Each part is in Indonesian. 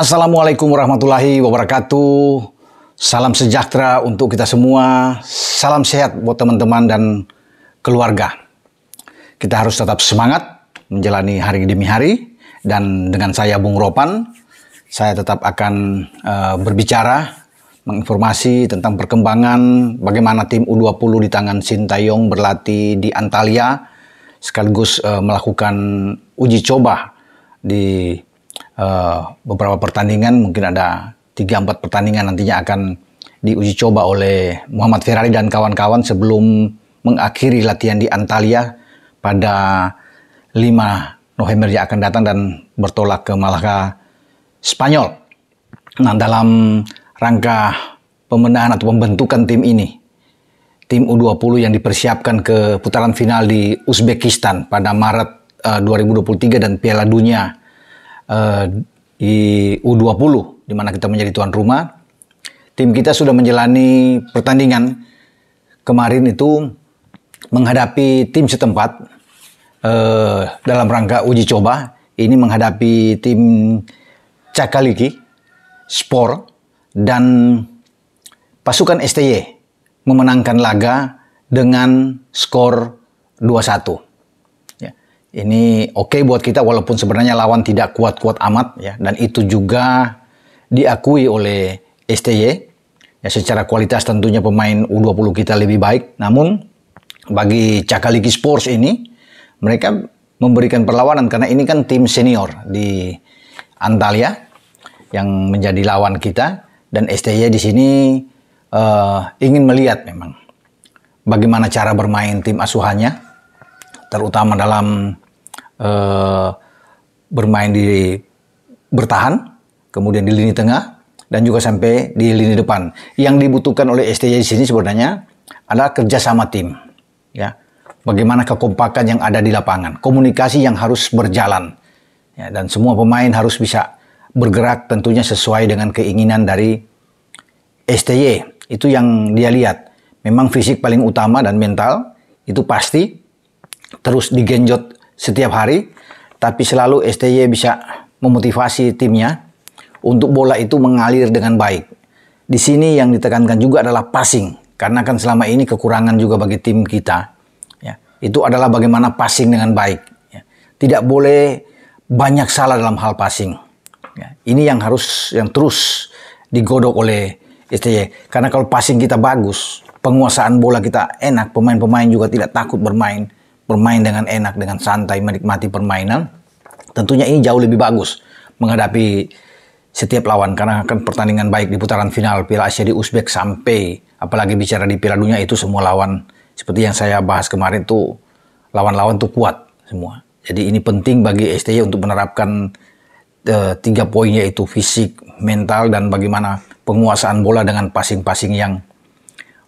Assalamualaikum warahmatullahi wabarakatuh. Salam sejahtera untuk kita semua. Salam sehat buat teman-teman dan keluarga. Kita harus tetap semangat menjalani hari demi hari dan dengan saya Bung Ropan, saya tetap akan uh, berbicara menginformasi tentang perkembangan bagaimana tim U20 di tangan Sintayong berlatih di Antalya sekaligus uh, melakukan uji coba di Eh, beberapa pertandingan mungkin ada 3-4 pertandingan nantinya akan diuji coba oleh Muhammad Ferrari dan kawan-kawan sebelum mengakhiri latihan di Antalya pada 5 November yang akan datang dan bertolak ke Malaga Spanyol. Nah, dalam rangka pembenahan atau pembentukan tim ini, tim U20 yang dipersiapkan ke putaran final di Uzbekistan pada Maret 2023 eh, dan Piala Dunia uh, di U20 di mana kita menjadi tuan rumah. Tim kita sudah menjalani pertandingan kemarin itu menghadapi tim setempat uh, dalam rangka uji coba. Ini menghadapi tim Cakaliki, Spor, dan pasukan STY memenangkan laga dengan skor 2-1. Ini oke okay buat kita walaupun sebenarnya lawan tidak kuat-kuat amat ya dan itu juga diakui oleh STY. Ya secara kualitas tentunya pemain U20 kita lebih baik. Namun bagi Cakaliki Sports ini mereka memberikan perlawanan karena ini kan tim senior di Antalya yang menjadi lawan kita dan STY di sini uh, ingin melihat memang bagaimana cara bermain tim asuhannya terutama dalam uh, bermain di bertahan, kemudian di lini tengah, dan juga sampai di lini depan. Yang dibutuhkan oleh STJ di sini sebenarnya adalah kerjasama tim, ya. Bagaimana kekompakan yang ada di lapangan, komunikasi yang harus berjalan, ya, dan semua pemain harus bisa bergerak tentunya sesuai dengan keinginan dari stj Itu yang dia lihat. Memang fisik paling utama dan mental itu pasti, terus digenjot setiap hari, tapi selalu STY bisa memotivasi timnya untuk bola itu mengalir dengan baik. Di sini yang ditekankan juga adalah passing, karena kan selama ini kekurangan juga bagi tim kita. Ya, itu adalah bagaimana passing dengan baik. Ya, tidak boleh banyak salah dalam hal passing. Ya, ini yang harus yang terus digodok oleh STY. Karena kalau passing kita bagus, penguasaan bola kita enak, pemain-pemain juga tidak takut bermain bermain dengan enak, dengan santai, menikmati permainan, tentunya ini jauh lebih bagus menghadapi setiap lawan karena akan pertandingan baik di putaran final Piala Asia di Uzbek sampai apalagi bicara di Piala Dunia itu semua lawan seperti yang saya bahas kemarin tuh lawan-lawan tuh kuat semua. Jadi ini penting bagi STY untuk menerapkan e, tiga poin yaitu fisik, mental dan bagaimana penguasaan bola dengan passing-passing yang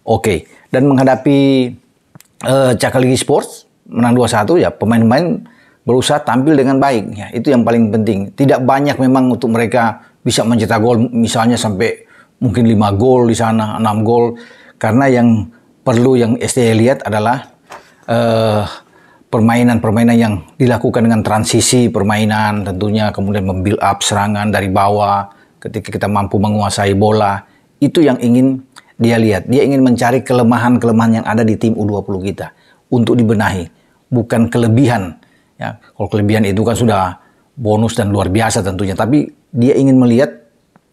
oke okay. dan menghadapi e, eh, Cakaligi Sports menang 2-1 ya pemain-pemain berusaha tampil dengan baik ya itu yang paling penting tidak banyak memang untuk mereka bisa mencetak gol misalnya sampai mungkin 5 gol di sana 6 gol karena yang perlu yang ST lihat adalah eh, permainan-permainan yang dilakukan dengan transisi permainan tentunya kemudian membuild up serangan dari bawah ketika kita mampu menguasai bola itu yang ingin dia lihat dia ingin mencari kelemahan-kelemahan yang ada di tim U20 kita untuk dibenahi bukan kelebihan. Ya, kalau kelebihan itu kan sudah bonus dan luar biasa tentunya. Tapi dia ingin melihat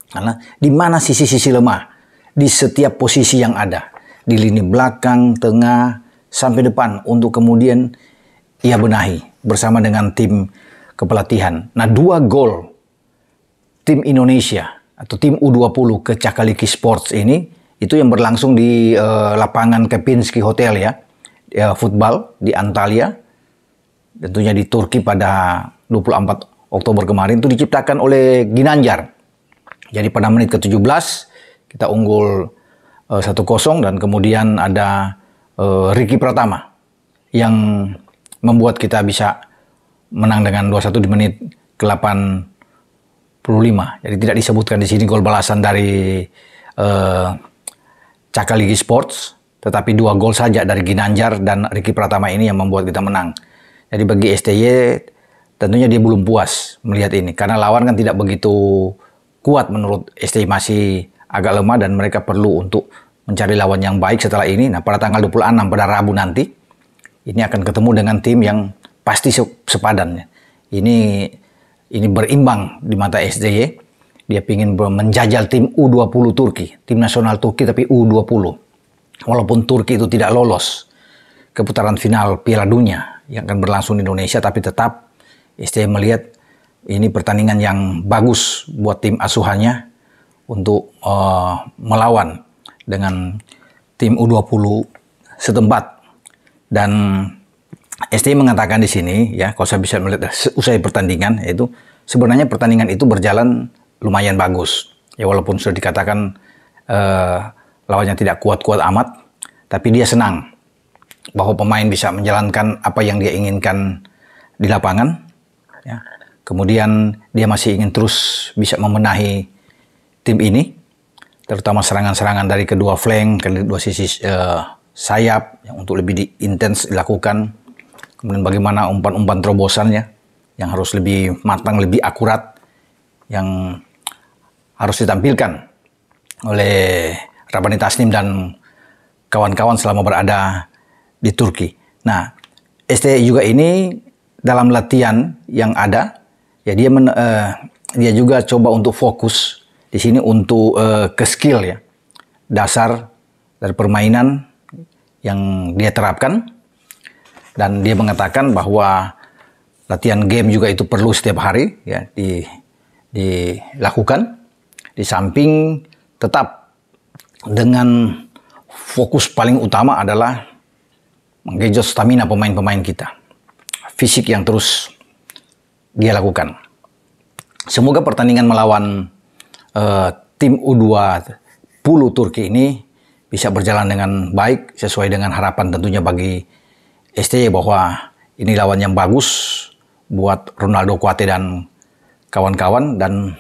karena di mana sisi-sisi lemah di setiap posisi yang ada di lini belakang, tengah, sampai depan untuk kemudian ia benahi bersama dengan tim kepelatihan. Nah, dua gol tim Indonesia atau tim U20 ke Cakaliki Sports ini itu yang berlangsung di uh, lapangan Kepinski Hotel ya ya, football di Antalya, tentunya di Turki pada 24 Oktober kemarin, itu diciptakan oleh Ginanjar. Jadi pada menit ke-17 kita unggul uh, eh, 1-0 dan kemudian ada uh, Ricky Pratama yang membuat kita bisa menang dengan 2-1 di menit ke-85. Jadi tidak disebutkan di sini gol balasan dari uh, eh, Cakaligi Sports tetapi dua gol saja dari Ginanjar dan Ricky Pratama ini yang membuat kita menang. Jadi bagi STY tentunya dia belum puas melihat ini karena lawan kan tidak begitu kuat menurut STI masih agak lemah dan mereka perlu untuk mencari lawan yang baik setelah ini. Nah, pada tanggal 26 pada Rabu nanti ini akan ketemu dengan tim yang pasti sepadan. Ini ini berimbang di mata SDY. Dia ingin menjajal tim U20 Turki, tim nasional Turki tapi U20 walaupun Turki itu tidak lolos ke putaran final Piala Dunia yang akan berlangsung di Indonesia, tapi tetap STI melihat ini pertandingan yang bagus buat tim asuhannya untuk uh, melawan dengan tim U20 setempat dan ST mengatakan di sini ya kalau saya bisa melihat usai pertandingan yaitu sebenarnya pertandingan itu berjalan lumayan bagus ya walaupun sudah dikatakan Uh, lawannya tidak kuat-kuat amat, tapi dia senang bahwa pemain bisa menjalankan apa yang dia inginkan di lapangan. Ya. Kemudian dia masih ingin terus bisa memenahi tim ini, terutama serangan-serangan dari kedua flank, kedua sisi uh, sayap yang untuk lebih di, intens dilakukan. Kemudian bagaimana umpan-umpan terobosannya yang harus lebih matang, lebih akurat, yang harus ditampilkan oleh Rabani Tasnim dan kawan-kawan selama berada di Turki. Nah, STI juga ini dalam latihan yang ada, ya dia men, uh, dia juga coba untuk fokus di sini untuk uh, ke skill ya dasar dari permainan yang dia terapkan dan dia mengatakan bahwa latihan game juga itu perlu setiap hari ya di dilakukan di samping tetap dengan fokus paling utama adalah menggejot stamina pemain-pemain kita. Fisik yang terus dia lakukan. Semoga pertandingan melawan uh, tim U20 Turki ini bisa berjalan dengan baik sesuai dengan harapan tentunya bagi STY e bahwa ini lawan yang bagus buat Ronaldo Kuate dan kawan-kawan dan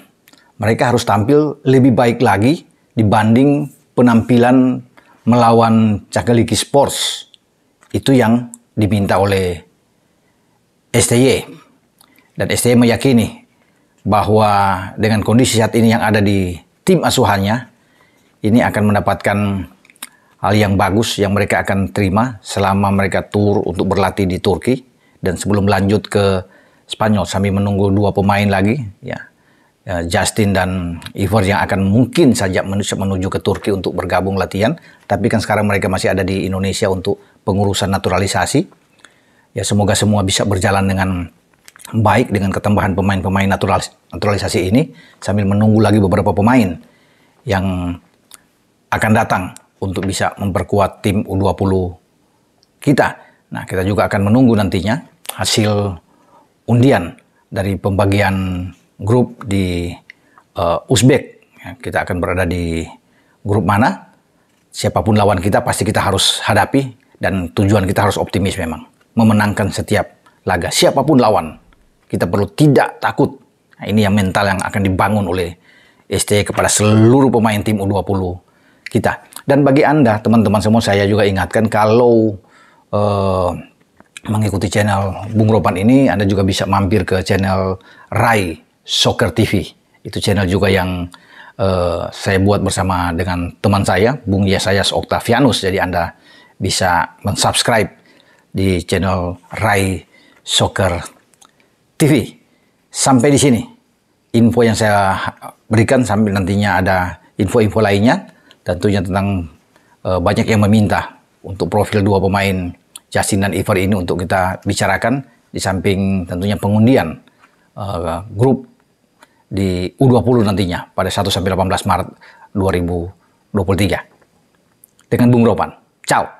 mereka harus tampil lebih baik lagi dibanding penampilan melawan Cagaliki Sports. Itu yang diminta oleh STY. Dan STY meyakini bahwa dengan kondisi saat ini yang ada di tim asuhannya, ini akan mendapatkan hal yang bagus yang mereka akan terima selama mereka tur untuk berlatih di Turki dan sebelum lanjut ke Spanyol sambil menunggu dua pemain lagi ya Ya, Justin dan Ivor yang akan mungkin saja menuju, ke Turki untuk bergabung latihan. Tapi kan sekarang mereka masih ada di Indonesia untuk pengurusan naturalisasi. Ya semoga semua bisa berjalan dengan baik dengan ketambahan pemain-pemain naturalis naturalisasi ini sambil menunggu lagi beberapa pemain yang akan datang untuk bisa memperkuat tim U20 kita. Nah, kita juga akan menunggu nantinya hasil undian dari pembagian grup di uh, Uzbek. Ya, kita akan berada di grup mana? Siapapun lawan kita pasti kita harus hadapi dan tujuan kita harus optimis memang. Memenangkan setiap laga siapapun lawan. Kita perlu tidak takut. Nah, ini yang mental yang akan dibangun oleh ST kepada seluruh pemain tim U20 kita. Dan bagi Anda, teman-teman semua, saya juga ingatkan kalau eh, mengikuti channel Bung Ropan ini, Anda juga bisa mampir ke channel Rai Soccer TV. Itu channel juga yang uh, saya buat bersama dengan teman saya, Bung Yesayas Oktavianus. Jadi Anda bisa mensubscribe di channel Rai Soccer TV. Sampai di sini info yang saya berikan sambil nantinya ada info-info lainnya tentunya tentang uh, banyak yang meminta untuk profil dua pemain Justin dan Ivar ini untuk kita bicarakan di samping tentunya pengundian uh, grup di U20 nantinya pada 1 sampai 18 Maret 2023. Dengan Bung Ropan. Ciao.